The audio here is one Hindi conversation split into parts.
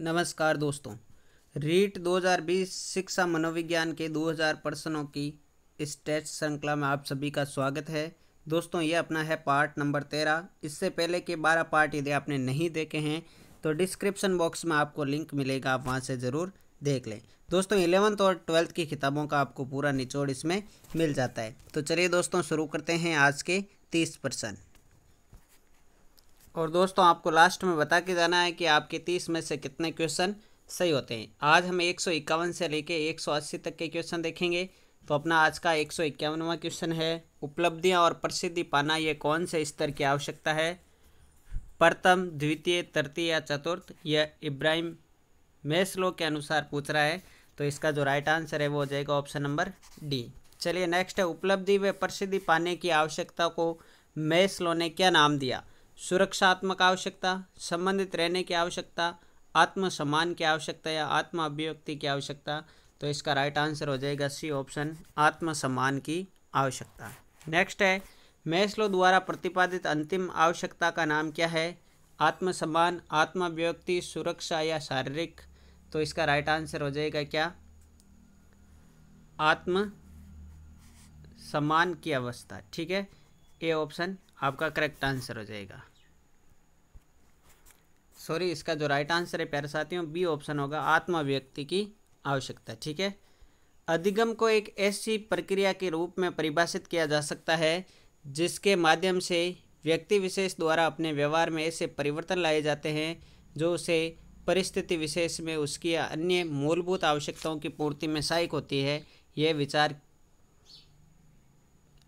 नमस्कार दोस्तों रीट 2020 शिक्षा मनोविज्ञान के 2000 प्रश्नों की स्टेट श्रृंखला में आप सभी का स्वागत है दोस्तों ये अपना है पार्ट नंबर तेरह इससे पहले के बारह पार्ट यदि आपने नहीं देखे हैं तो डिस्क्रिप्शन बॉक्स में आपको लिंक मिलेगा आप वहाँ से ज़रूर देख लें दोस्तों इलेवंथ और ट्वेल्थ की किताबों का आपको पूरा निचोड़ इसमें मिल जाता है तो चलिए दोस्तों शुरू करते हैं आज के तीस परसेंट और दोस्तों आपको लास्ट में बता के जाना है कि आपके तीस में से कितने क्वेश्चन सही होते हैं आज हम एक सौ इक्यावन से लेके एक सौ अस्सी तक के क्वेश्चन देखेंगे तो अपना आज का एक सौ इक्यावनवा क्वेश्चन है उपलब्धियाँ और प्रसिद्धि पाना ये कौन से स्तर की आवश्यकता है प्रथम द्वितीय तृतीय या चतुर्थ यह इब्राहिम मेस्लो के अनुसार पूछ रहा है तो इसका जो राइट आंसर है वो हो जाएगा ऑप्शन नंबर डी चलिए नेक्स्ट है उपलब्धि व प्रसिद्धि पाने की आवश्यकता को मेस्लो ने क्या नाम दिया सुरक्षात्मक आवश्यकता संबंधित रहने की आवश्यकता आत्मसम्मान की आवश्यकता या आत्म अभिव्यक्ति की आवश्यकता तो इसका राइट आंसर हो जाएगा सी ऑप्शन आत्मसम्मान की आवश्यकता नेक्स्ट है मैस्लो द्वारा प्रतिपादित अंतिम आवश्यकता का नाम क्या है आत्मसम्मान आत्म अभिव्यक्ति सुरक्षा या शारीरिक तो इसका राइट आंसर हो जाएगा क्या आत्म सम्मान की अवस्था ठीक है ए ऑप्शन आपका करेक्ट आंसर हो जाएगा सॉरी इसका जो राइट आंसर है प्यारे साथियों बी ऑप्शन होगा आत्माव्यक्ति की आवश्यकता ठीक है अधिगम को एक ऐसी प्रक्रिया के रूप में परिभाषित किया जा सकता है जिसके माध्यम से व्यक्ति विशेष द्वारा अपने व्यवहार में ऐसे परिवर्तन लाए जाते हैं जो उसे परिस्थिति विशेष में उसकी अन्य मूलभूत आवश्यकताओं की पूर्ति में सहायक होती है यह विचार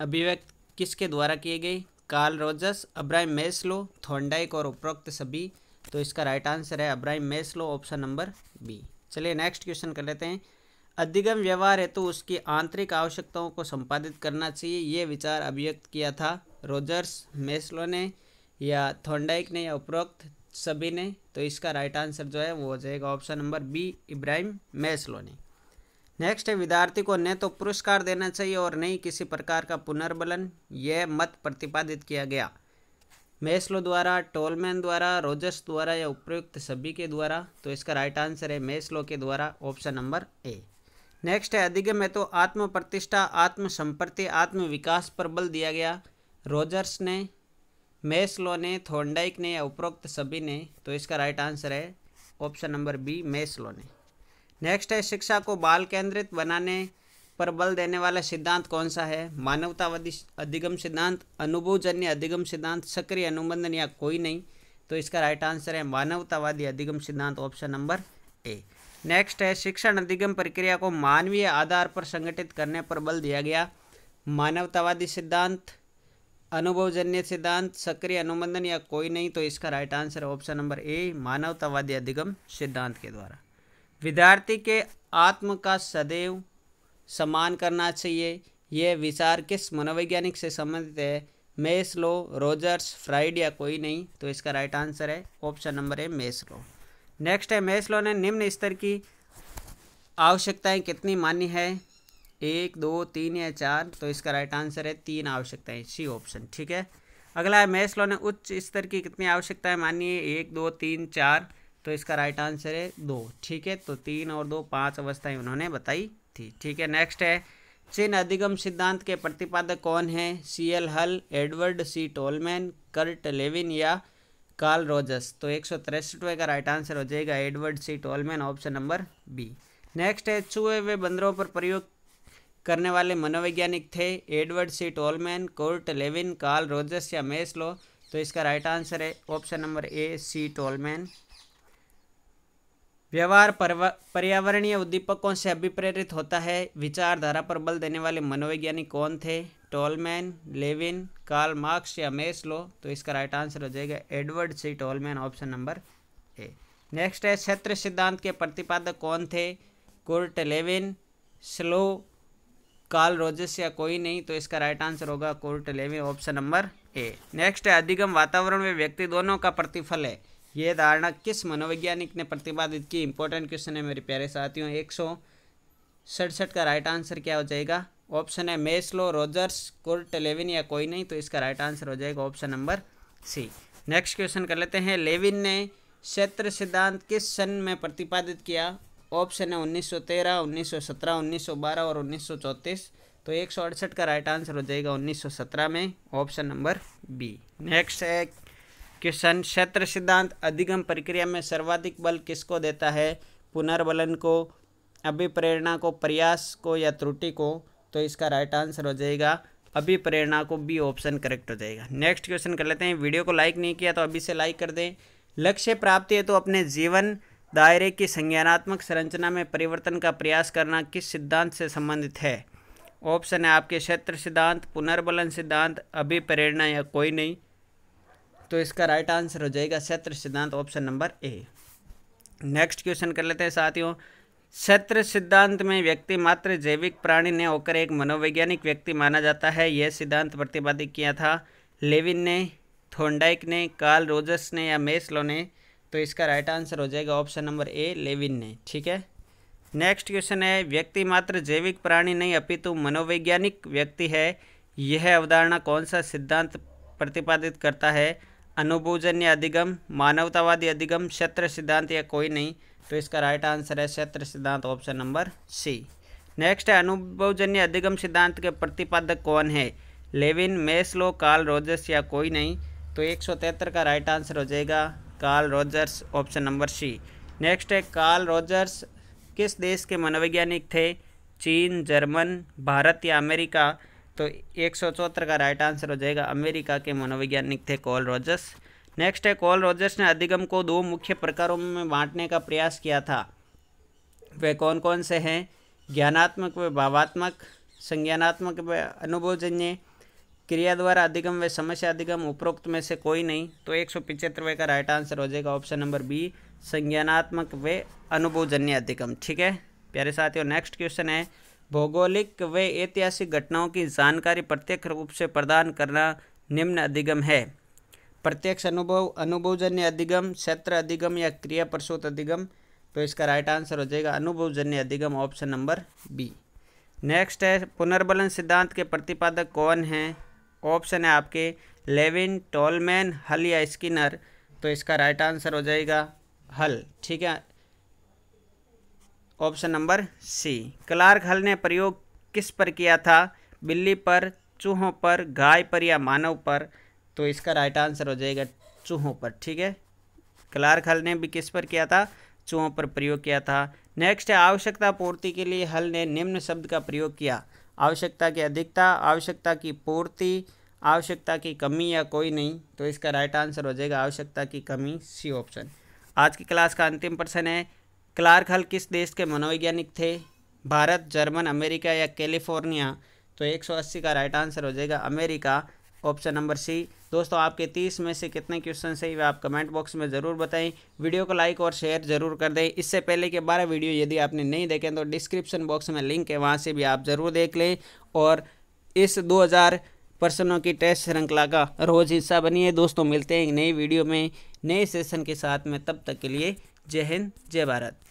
अभिव्यक्त किसके द्वारा किए गए Carl Rogers Abraham Maslow Thorndike और उपरोक्त सभी तो इसका राइट आंसर है Abraham Maslow option number B चलिए नेक्स्ट क्वेश्चन कर लेते हैं अधिगम व्यवहार हेतु तो उसकी आंतरिक आवश्यकताओं को संपादित करना चाहिए ये विचार अभिव्यक्त किया था रोजर्स मेस्लो ने या थोंडाइक ने या उपरोक्त सभी ने तो इसका राइट आंसर जो है वो हो जाएगा option number B Ibrahim Maslow ने नेक्स्ट है विद्यार्थी को न तो पुरस्कार देना चाहिए और न ही किसी प्रकार का पुनर्बलन यह मत प्रतिपादित किया गया मेस्लो द्वारा टोलमैन द्वारा रोजर्स द्वारा या उपयुक्त सभी के द्वारा तो इसका राइट आंसर है मेस्लो के द्वारा ऑप्शन नंबर ए नेक्स्ट है अधिगम है तो आत्म प्रतिष्ठा आत्म संपत्ति आत्म विकास पर बल दिया गया रोजर्स ने मेस्लो ने थोंडाइक ने या उपरोक्त सभी ने तो इसका राइट आंसर है ऑप्शन नंबर बी मेस्लो ने नेक्स्ट है शिक्षा को बाल केंद्रित बनाने पर बल देने वाला सिद्धांत कौन सा है मानवतावादी अधिगम सिद्धांत अनुभवजन्य अधिगम सिद्धांत सक्रिय अनुबंधन या कोई नहीं तो इसका राइट आंसर है मानवतावादी अधिगम सिद्धांत ऑप्शन नंबर ए नेक्स्ट है शिक्षण अधिगम प्रक्रिया को मानवीय आधार पर संगठित करने पर बल दिया गया मानवतावादी सिद्धांत अनुभवजन्य सिद्धांत सक्रिय अनुबंधन या कोई नहीं तो इसका right answer option number A मानवतावादी अधिगम सिद्धांत के द्वारा विद्यार्थी के आत्म का सदैव सम्मान करना चाहिए यह विचार किस मनोवैज्ञानिक से संबंधित है मेस्लो रोजर्स फ्राइड या कोई नहीं तो इसका राइट आंसर है ऑप्शन नंबर है मेस्लो नेक्स्ट है मेस्लो ने निम्न स्तर की आवश्यकताएं कितनी मानी है एक दो तीन या चार तो इसका राइट आंसर है तीन आवश्यकताएं सी ऑप्शन ठीक है अगला है मेस्लो ने उच्च स्तर की कितनी आवश्यकताएं मानी है एक दो तीन चार तो इसका राइट आंसर है दो ठीक है तो तीन और दो पाँच अवस्थाएं उन्होंने बताई थी ठीक है नेक्स्ट है चिन्ह अधिगम सिद्धांत के प्रतिपादक कौन हैं C L Hull Edward C Tolman Kurt Lewin या कार्ल रोजस तो एक सौ का राइट आंसर हो जाएगा Edward C Tolman option number B next है चूहे वे बंदरों पर प्रयोग करने वाले मनोवैज्ञानिक थे Edward C Tolman Kurt Lewin Carl Rogers या मेस्लो तो इसका राइट आंसर है option number A C Tolman व्यवहार पर्यावरणीय उद्दीपकों से अभिप्रेरित होता है विचारधारा पर बल देने वाले मनोवैज्ञानिक कौन थे टोलमैन लेविन कार्ल मार्क्स या लो तो इसका राइट आंसर हो जाएगा Edward C Tolman option number A next है क्षेत्र सिद्धांत के प्रतिपादक कौन थे कुर्ट लेविन स्लो कार्ल रोजस या कोई नहीं तो इसका राइट आंसर होगा Kurt Lewin option number A next है अधिगम वातावरण में व्यक्ति दोनों का प्रतिफल है ये धारणा किस मनोवैज्ञानिक ने प्रतिपादित की इंपॉर्टेंट क्वेश्चन है मेरे प्यारे साथियों एक सौ सड़सठ का राइट आंसर क्या हो जाएगा ऑप्शन है मेस्लो रोजर्स कोर्ट लेविन या कोई नहीं तो इसका राइट आंसर हो जाएगा option number C next question कर लेते हैं लेविन ने क्षेत्र सिद्धांत किस सन में प्रतिपादित किया ऑप्शन है 1913, 1917, 1912 और 1934 तो एक का राइट आंसर हो जाएगा 1917 में ऑप्शन नंबर बी नेक्स्ट है क्वेश्चन क्षेत्र सिद्धांत अधिगम प्रक्रिया में सर्वाधिक बल किसको देता है पुनर्बलन को अभिप्रेरणा को प्रयास को या त्रुटि को तो इसका राइट आंसर हो जाएगा अभिप्रेरणा को बी ऑप्शन करेक्ट हो जाएगा नेक्स्ट क्वेश्चन कर लेते हैं वीडियो को लाइक नहीं किया तो अभी से लाइक कर दें लक्ष्य प्राप्ति है तो अपने जीवन दायरे की संज्ञानात्मक संरचना में परिवर्तन का प्रयास करना किस सिद्धांत से संबंधित है ऑप्शन है आपके क्षेत्र सिद्धांत पुनर्बलन सिद्धांत अभिप्रेरणा या कोई नहीं तो इसका राइट आंसर हो जाएगा क्षेत्र सिद्धांत option number A next question कर लेते हैं साथियों क्षेत्र सिद्धांत में व्यक्ति मात्र जैविक प्राणी ने होकर एक मनोवैज्ञानिक व्यक्ति माना जाता है यह सिद्धांत प्रतिपादित किया था लेविन ने थोंडाइक ने कार्ल रोजर्स ने या मेस्लो ने तो इसका राइट आंसर हो जाएगा ऑप्शन नंबर ए लेविन ने ठीक है नेक्स्ट क्वेश्चन है व्यक्ति मात्र जैविक प्राणी नहीं अपितु मनोवैज्ञानिक व्यक्ति है यह अवधारणा कौन सा सिद्धांत प्रतिपादित करता है अनुभूजन्य अधिगम मानवतावादी अधिगम क्षेत्र सिद्धांत या कोई नहीं तो इसका राइट आंसर है क्षेत्र सिद्धांत ऑप्शन नंबर सी नेक्स्ट है अनुभवजन्य अधिगम सिद्धांत के प्रतिपादक कौन है लेविन मेस्लो कार्ल रोजर्स या कोई नहीं तो एक का राइट आंसर हो जाएगा Carl Rogers option number C next है कार्ल रोजर्स किस देश के मनोवैज्ञानिक थे चीन जर्मन भारत या अमेरिका तो एक का राइट आंसर हो जाएगा अमेरिका के मनोवैज्ञानिक थे कॉल रॉजर्स नेक्स्ट है कॉल रॉजर्स ने अधिगम को दो मुख्य प्रकारों में बांटने का प्रयास किया था वे कौन कौन से हैं ज्ञानात्मक व भावात्मक संज्ञानात्मक व अनुभवजन्य क्रिया द्वारा अधिगम व समस्या अधिगम उपरोक्त में से कोई नहीं तो एक सौ पिचहत्तरवे का राइट आंसर हो जाएगा ऑप्शन नंबर बी संज्ञानात्मक व अनुभवजन्य अधिगम ठीक है प्यारे साथियों नेक्स्ट क्वेश्चन है भौगोलिक व ऐतिहासिक घटनाओं की जानकारी प्रत्यक्ष रूप से प्रदान करना निम्न अधिगम है प्रत्यक्ष अनुभव अनुभवजन्य अधिगम क्षेत्र अधिगम या क्रिया प्रसूत अधिगम तो इसका राइट आंसर हो जाएगा अनुभवजन्य अधिगम ऑप्शन नंबर बी नेक्स्ट है पुनर्बलन सिद्धांत के प्रतिपादक कौन हैं ऑप्शन है आपके लेविन टॉलमैन हल या स्किनर तो इसका राइट आंसर हो जाएगा हल ठीक है ऑप्शन नंबर सी क्लार्क हल ने प्रयोग किस पर किया था बिल्ली पर चूहों पर गाय पर या मानव पर तो इसका राइट आंसर हो जाएगा चूहों पर ठीक है क्लार्क हल ने भी किस पर किया था चूहों पर प्रयोग किया था नेक्स्ट है आवश्यकता पूर्ति के लिए हल ने निम्न शब्द का प्रयोग किया आवश्यकता की अधिकता आवश्यकता की पूर्ति आवश्यकता की कमी या कोई नहीं तो इसका राइट आंसर हो जाएगा आवश्यकता की कमी सी ऑप्शन आज की क्लास का अंतिम प्रश्न है क्लार्क हल किस देश के मनोवैज्ञानिक थे भारत जर्मन अमेरिका या कैलिफोर्निया तो 180 का राइट आंसर हो जाएगा अमेरिका ऑप्शन नंबर सी दोस्तों आपके तीस में से कितने क्वेश्चन सही वे आप कमेंट बॉक्स में ज़रूर बताएं वीडियो को लाइक और शेयर जरूर कर दें इससे पहले के बारह वीडियो यदि आपने नहीं देखें तो डिस्क्रिप्शन बॉक्स में लिंक है वहाँ से भी आप ज़रूर देख लें और इस दो पर्सनों की टेस्ट श्रृंखला का रोज़ हिस्सा बनिए दोस्तों मिलते हैं नई वीडियो में नए सेशन के साथ में तब तक के लिए जय हिंद जय भारत